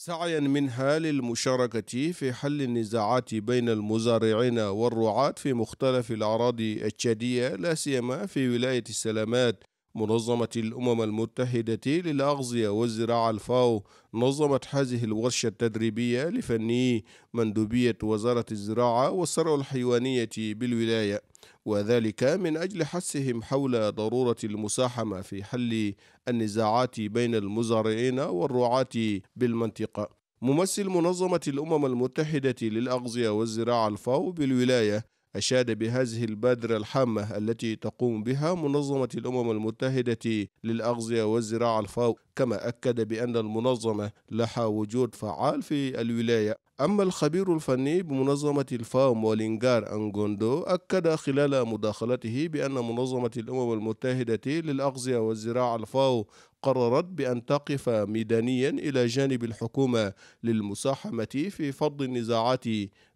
سعيا منها للمشاركة في حل النزاعات بين المزارعين والرعاة في مختلف الأراضي التشادية لا سيما في ولاية السلامات منظمة الأمم المتحدة للأغذية والزراعة الفاو نظمت هذه الورشة التدريبية لفني مندوبية وزارة الزراعة والسرع الحيوانية بالولاية وذلك من أجل حثهم حول ضرورة المساهمة في حل النزاعات بين المزارعين والرعاة بالمنطقة ممثل منظمة الأمم المتحدة للأغذية والزراعة الفاو بالولاية أشاد بهذه البادرة الحامة التي تقوم بها منظمة الأمم المتحدة للأغذية والزراعة الفاو كما أكد بأن المنظمة لها وجود فعال في الولاية أما الخبير الفني بمنظمة الفاو مولينغار أنغوندو أكد خلال مداخلته بأن منظمة الأمم المتحدة للأغذية والزراعة الفاو قررت بأن تقف ميدانيا إلى جانب الحكومة للمساحمة في فض النزاعات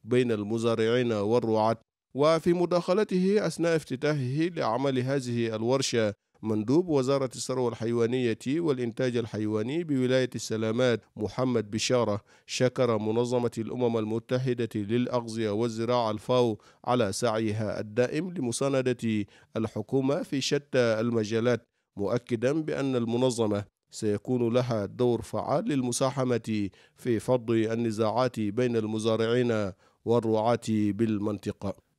بين المزارعين والرعاة وفي مداخلته أثناء افتتاحه لأعمال هذه الورشة مندوب وزارة الثروة الحيوانية والإنتاج الحيواني بولاية السلامات محمد بشارة شكر منظمة الأمم المتحدة للأغذية والزراعة الفاو على سعيها الدائم لمساندة الحكومة في شتى المجالات مؤكدا بأن المنظمة سيكون لها دور فعال للمساهمة في فض النزاعات بين المزارعين والرعاة بالمنطقة